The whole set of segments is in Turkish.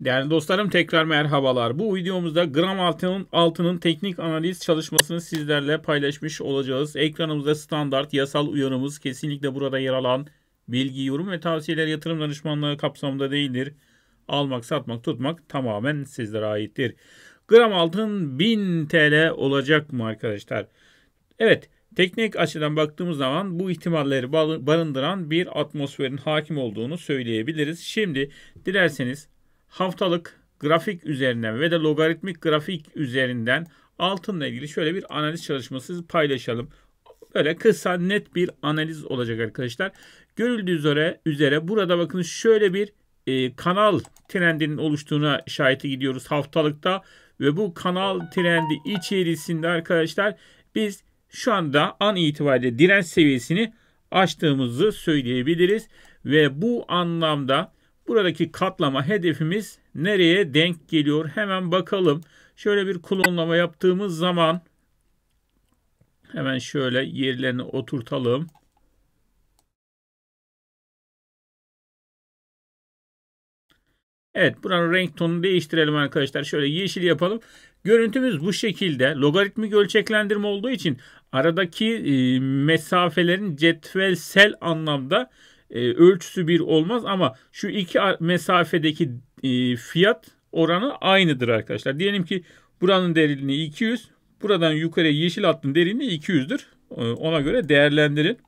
Değerli dostlarım tekrar merhabalar. Bu videomuzda gram altının, altının teknik analiz çalışmasını sizlerle paylaşmış olacağız. Ekranımızda standart yasal uyarımız kesinlikle burada yer alan bilgi, yorum ve tavsiyeler yatırım danışmanlığı kapsamında değildir. Almak, satmak, tutmak tamamen sizlere aittir. Gram altın 1000 TL olacak mı arkadaşlar? Evet, teknik açıdan baktığımız zaman bu ihtimalleri barındıran bir atmosferin hakim olduğunu söyleyebiliriz. Şimdi dilerseniz haftalık grafik üzerinden ve de logaritmik grafik üzerinden altınla ilgili şöyle bir analiz çalışması paylaşalım. Böyle kısa net bir analiz olacak arkadaşlar. Görüldüğü üzere, üzere burada bakın şöyle bir e, kanal trendinin oluştuğuna şahit gidiyoruz haftalıkta. Ve bu kanal trendi içerisinde arkadaşlar biz şu anda an itibariyle direnç seviyesini aştığımızı söyleyebiliriz. Ve bu anlamda Buradaki katlama hedefimiz nereye denk geliyor? Hemen bakalım. Şöyle bir klonlama yaptığımız zaman hemen şöyle yerlerini oturtalım. Evet buranın renk tonunu değiştirelim arkadaşlar. Şöyle yeşil yapalım. Görüntümüz bu şekilde. Logaritmik ölçeklendirme olduğu için aradaki e, mesafelerin cetvelsel anlamda e, ölçüsü bir olmaz ama şu iki mesafedeki e, fiyat oranı aynıdır arkadaşlar. Diyelim ki buranın derinliği 200, buradan yukarı yeşil hattın derinliği 200'dür. E, ona göre değerlendirin.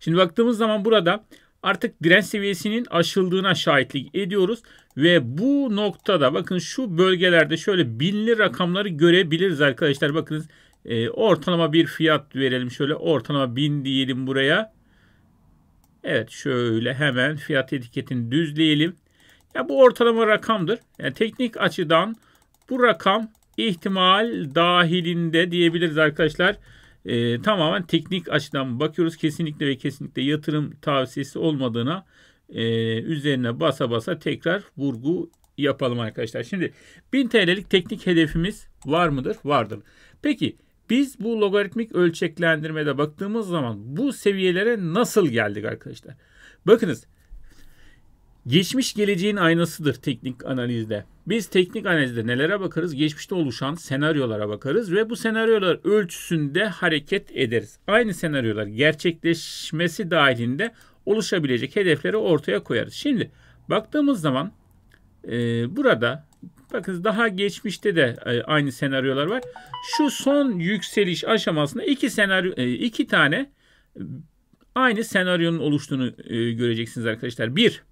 Şimdi baktığımız zaman burada artık direnç seviyesinin aşıldığına şahitlik ediyoruz ve bu noktada bakın şu bölgelerde şöyle binli rakamları görebiliriz arkadaşlar. Bakınız e, ortalama bir fiyat verelim şöyle ortalama bin diyelim buraya. Evet şöyle hemen fiyat etiketini düzleyelim. Ya bu ortalama rakamdır. Yani teknik açıdan bu rakam ihtimal dahilinde diyebiliriz arkadaşlar. Ee, tamamen teknik açıdan bakıyoruz. Kesinlikle ve kesinlikle yatırım tavsiyesi olmadığına e, üzerine basa basa tekrar vurgu yapalım arkadaşlar. Şimdi 1000 TL'lik teknik hedefimiz var mıdır? Vardır. Peki biz bu logaritmik ölçeklendirmede baktığımız zaman bu seviyelere nasıl geldik arkadaşlar? Bakınız geçmiş geleceğin aynasıdır teknik analizde. Biz teknik analizde nelere bakarız? Geçmişte oluşan senaryolara bakarız ve bu senaryolar ölçüsünde hareket ederiz. Aynı senaryolar gerçekleşmesi dahilinde oluşabilecek hedefleri ortaya koyarız. Şimdi baktığımız zaman e, burada Bakın daha geçmişte de e, aynı senaryolar var. Şu son yükseliş aşamasında iki senaryo e, iki tane e, aynı senaryonun oluştuğunu göreceksiniz arkadaşlar. Bir,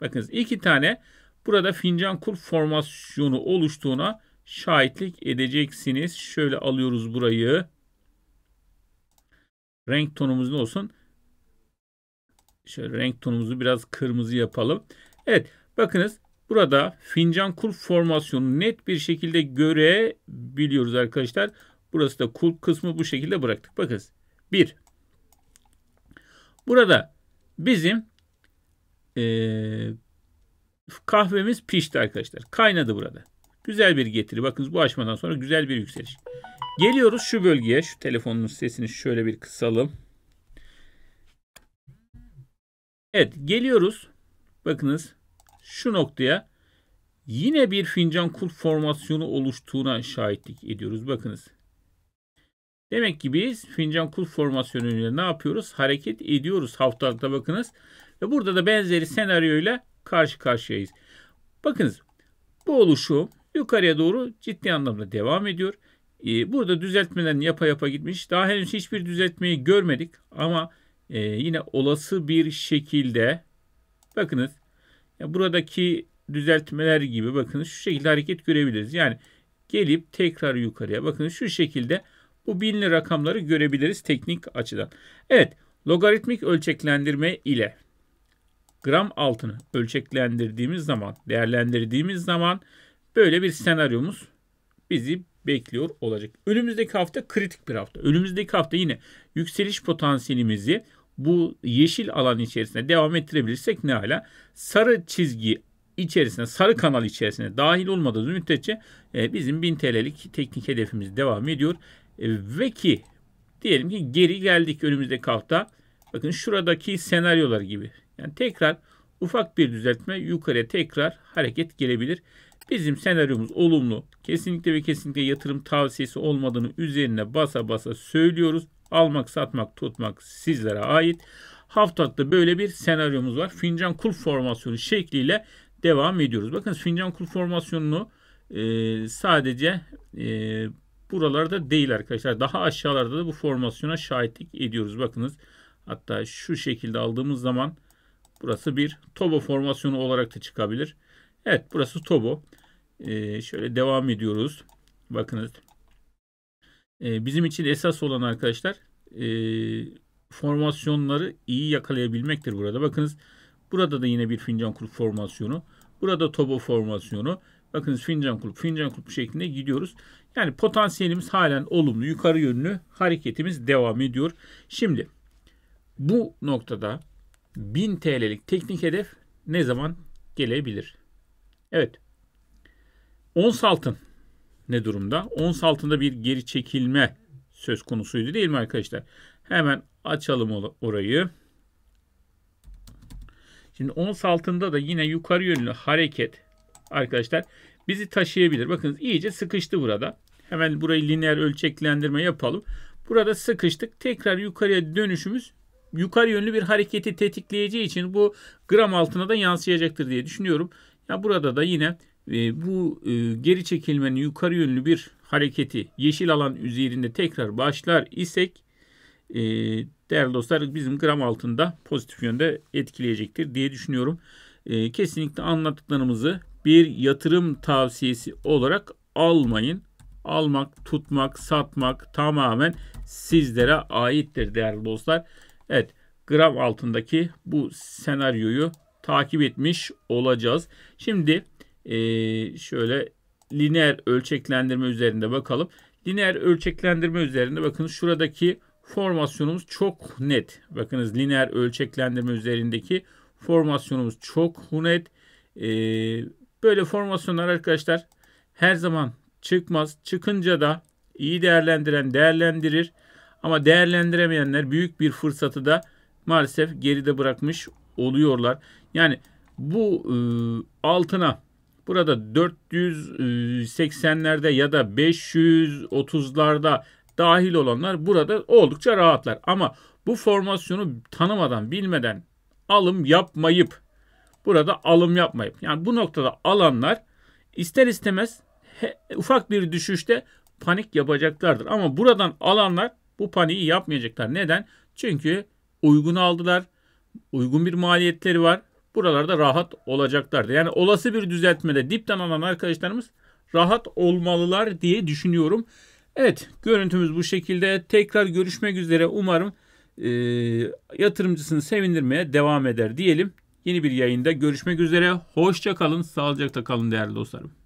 bakınız iki tane burada fincan kur formasyonu oluştuğuna şahitlik edeceksiniz. Şöyle alıyoruz burayı. Renk tonumuz ne olsun? Şöyle renk tonumuzu biraz kırmızı yapalım. Evet, bakınız Burada fincan kulp formasyonu net bir şekilde görebiliyoruz arkadaşlar. Burası da kulp kısmı bu şekilde bıraktık. Bakınız. 1. Burada bizim ee, kahvemiz pişti arkadaşlar. Kaynadı burada. Güzel bir getiri. Bakınız bu aşmadan sonra güzel bir yükseliş. Geliyoruz şu bölgeye. Şu telefonun sesini şöyle bir kısalım. Evet geliyoruz. Bakınız şu noktaya yine bir fincan kulp formasyonu oluştuğuna şahitlik ediyoruz. Bakınız. Demek ki biz fincan kulp formasyonuyla ne yapıyoruz? Hareket ediyoruz haftalıkta bakınız. Ve burada da benzeri senaryoyla karşı karşıyayız. Bakınız bu oluşum yukarıya doğru ciddi anlamda devam ediyor. Ee, burada düzeltmelerini yapa yapa gitmiş. Daha henüz hiçbir düzeltmeyi görmedik ama e, yine olası bir şekilde bakınız buradaki düzeltmeler gibi bakın şu şekilde hareket görebiliriz. Yani gelip tekrar yukarıya bakın şu şekilde bu binli rakamları görebiliriz teknik açıdan. Evet logaritmik ölçeklendirme ile gram altını ölçeklendirdiğimiz zaman değerlendirdiğimiz zaman böyle bir senaryomuz bizi bekliyor olacak. Önümüzdeki hafta kritik bir hafta. Önümüzdeki hafta yine yükseliş potansiyelimizi bu yeşil alan içerisinde devam ettirebilirsek ne hala? Sarı çizgi içerisinde sarı kanal içerisinde dahil olmadığımız müddetçe e, bizim 1000 TL'lik teknik hedefimiz devam ediyor. E, ve ki diyelim ki geri geldik önümüzdeki hafta. Bakın şuradaki senaryolar gibi. Yani tekrar ufak bir düzeltme yukarıya tekrar hareket gelebilir. Bizim senaryomuz olumlu. Kesinlikle ve kesinlikle yatırım tavsiyesi olmadığını üzerine basa basa söylüyoruz almak, satmak, tutmak sizlere ait. Haftalıkta böyle bir senaryomuz var. Fincan kul formasyonu şekliyle devam ediyoruz. Bakın fincan kul formasyonunu e, sadece e, buralarda değil arkadaşlar. Daha aşağılarda da bu formasyona şahitlik ediyoruz. Bakınız hatta şu şekilde aldığımız zaman burası bir tobo formasyonu olarak da çıkabilir. Evet burası tobo. E, şöyle devam ediyoruz. Bakınız. E, bizim için esas olan arkadaşlar e, formasyonları iyi yakalayabilmektir burada. Bakınız burada da yine bir fincan kulüp formasyonu. Burada tobo formasyonu. Bakınız fincan kulüp, fincan kulüp şeklinde gidiyoruz. Yani potansiyelimiz halen olumlu, yukarı yönlü hareketimiz devam ediyor. Şimdi bu noktada 1000 TL'lik teknik hedef ne zaman gelebilir? Evet. Ons altın ne durumda? Ons altında bir geri çekilme söz konusuydu değil mi arkadaşlar? Hemen açalım orayı. Şimdi ons altında da yine yukarı yönlü hareket arkadaşlar bizi taşıyabilir. Bakınız iyice sıkıştı burada. Hemen burayı lineer ölçeklendirme yapalım. Burada sıkıştık. Tekrar yukarıya dönüşümüz yukarı yönlü bir hareketi tetikleyeceği için bu gram altına da yansıyacaktır diye düşünüyorum. Ya burada da yine ee, bu e, geri çekilmenin yukarı yönlü bir hareketi yeşil alan üzerinde tekrar başlar isek e, değerli dostlar bizim gram altında pozitif yönde etkileyecektir diye düşünüyorum. E, kesinlikle anlattıklarımızı bir yatırım tavsiyesi olarak almayın. Almak, tutmak, satmak tamamen sizlere aittir değerli dostlar. Evet gram altındaki bu senaryoyu takip etmiş olacağız. Şimdi e, şöyle lineer ölçeklendirme üzerinde bakalım. Lineer ölçeklendirme üzerinde bakın şuradaki formasyonumuz çok net. Bakınız lineer ölçeklendirme üzerindeki formasyonumuz çok net. E, böyle formasyonlar arkadaşlar her zaman çıkmaz. Çıkınca da iyi değerlendiren değerlendirir. Ama değerlendiremeyenler büyük bir fırsatı da maalesef geride bırakmış oluyorlar. Yani bu e, altına Burada 480'lerde e, ya da 530'larda dahil olanlar burada oldukça rahatlar. Ama bu formasyonu tanımadan, bilmeden alım yapmayıp burada alım yapmayıp yani bu noktada alanlar ister istemez he, ufak bir düşüşte panik yapacaklardır. Ama buradan alanlar bu paniği yapmayacaklar. Neden? Çünkü uygun aldılar. Uygun bir maliyetleri var buralarda rahat olacaklardı. Yani olası bir düzeltmede dipten alan arkadaşlarımız rahat olmalılar diye düşünüyorum. Evet görüntümüz bu şekilde. Tekrar görüşmek üzere. Umarım e, yatırımcısını sevindirmeye devam eder diyelim. Yeni bir yayında görüşmek üzere. Hoşça kalın, sağlıcakla kalın değerli dostlarım.